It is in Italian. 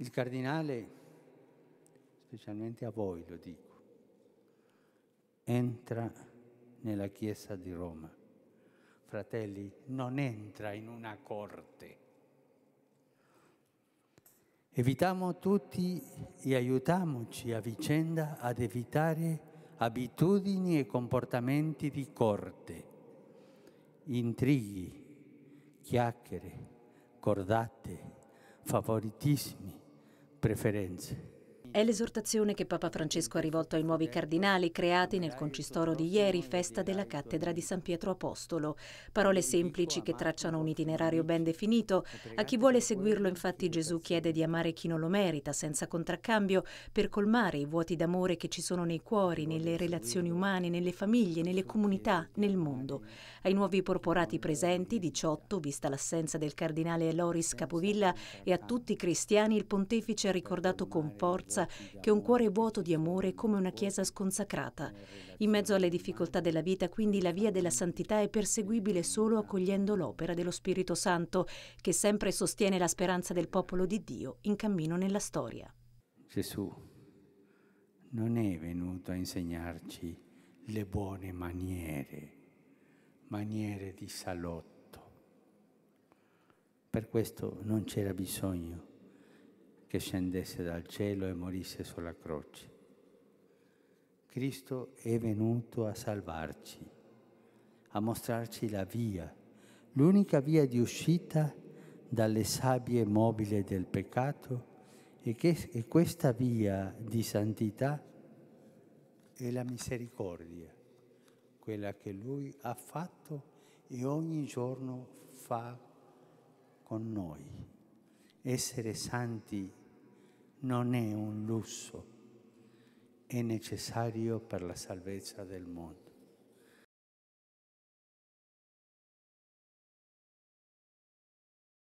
Il cardinale, specialmente a voi lo dico, entra nella Chiesa di Roma. Fratelli, non entra in una corte. Evitiamo tutti e aiutiamoci a vicenda ad evitare abitudini e comportamenti di corte, intrighi, chiacchiere, cordate, favoritismi, preferenze. È l'esortazione che Papa Francesco ha rivolto ai nuovi cardinali creati nel concistoro di ieri, festa della cattedra di San Pietro Apostolo. Parole semplici che tracciano un itinerario ben definito. A chi vuole seguirlo infatti Gesù chiede di amare chi non lo merita, senza contraccambio, per colmare i vuoti d'amore che ci sono nei cuori, nelle relazioni umane, nelle famiglie, nelle comunità, nel mondo. Ai nuovi porporati presenti, 18, vista l'assenza del cardinale Loris Capovilla, e a tutti i cristiani il pontefice ha ricordato con forza che un cuore vuoto di amore è come una chiesa sconsacrata. In mezzo alle difficoltà della vita, quindi, la via della santità è perseguibile solo accogliendo l'opera dello Spirito Santo, che sempre sostiene la speranza del popolo di Dio in cammino nella storia. Gesù non è venuto a insegnarci le buone maniere, maniere di salotto. Per questo non c'era bisogno che scendesse dal cielo e morisse sulla croce. Cristo è venuto a salvarci, a mostrarci la via, l'unica via di uscita dalle sabbie mobili del peccato e, che, e questa via di santità è la misericordia, quella che Lui ha fatto e ogni giorno fa con noi. Essere santi non è un lusso, è necessario per la salvezza del mondo.